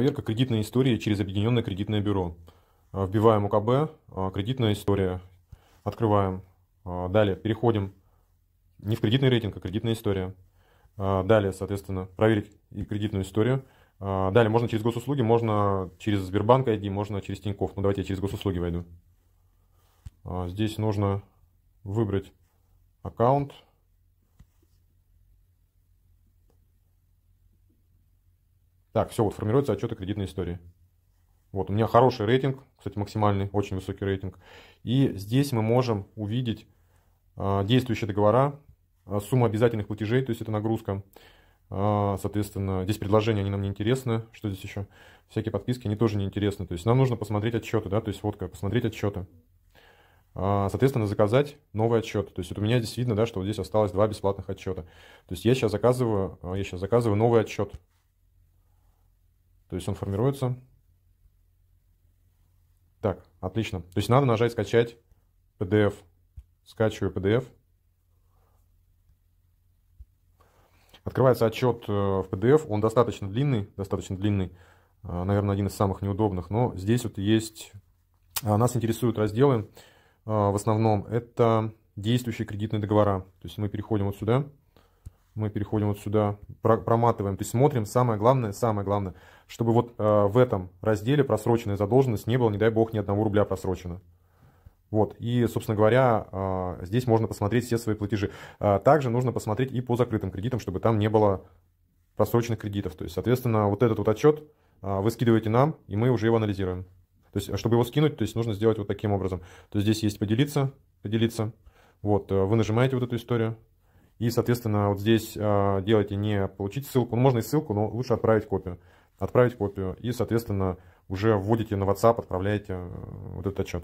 Проверка кредитной истории через Объединенное кредитное бюро. А, вбиваем УКБ, а, кредитная история, открываем. А, далее переходим не в кредитный рейтинг, а кредитная история. Далее, соответственно, проверить и кредитную историю. Далее можно через госуслуги, можно через Сбербанк ID, можно через Тинькофф. Ну давайте я через госуслуги войду. Здесь нужно выбрать аккаунт, Так, все, вот формируется отчет о кредитной истории. Вот, у меня хороший рейтинг, кстати, максимальный, очень высокий рейтинг. И здесь мы можем увидеть э, действующие договора, э, а, сумма обязательных платежей, то есть это нагрузка. Э, соответственно, здесь предложения, они нам не интересны. Что здесь еще? Всякие подписки, они тоже не интересны. То есть нам нужно посмотреть отчеты, да, то есть вот как посмотреть отчеты. Э, соответственно, заказать новый отчет. То есть вот у меня здесь видно, да, что вот здесь осталось два бесплатных отчета. То есть я сейчас заказываю, я сейчас заказываю новый отчет. То есть он формируется. Так, отлично. То есть надо нажать «Скачать PDF». Скачиваю PDF. Открывается отчет э, в PDF. Он достаточно длинный, достаточно длинный. Э, наверное, один из самых неудобных. Но здесь вот есть... Э, нас интересуют разделы. В основном это действующие кредитные договора. То есть мы переходим вот сюда мы переходим вот сюда, проматываем, то есть смотрим самое главное, самое главное, чтобы вот э, в этом разделе просроченная задолженность не было, не дай бог, ни одного рубля просрочено. Вот, и, собственно говоря, э, здесь можно посмотреть все свои платежи. Э, также нужно посмотреть и по закрытым кредитам, чтобы там не было просроченных кредитов. То есть, соответственно, вот этот вот отчет э, вы скидываете нам, и мы уже его анализируем. То есть, чтобы его скинуть, то есть нужно сделать вот таким образом. То есть здесь есть поделиться, поделиться. Вот, э, вы нажимаете вот эту историю, и, соответственно, вот здесь а, делайте не получить ссылку, ну, можно и ссылку, но лучше отправить копию. Отправить копию и, соответственно, уже вводите на WhatsApp, отправляете э, вот этот отчет.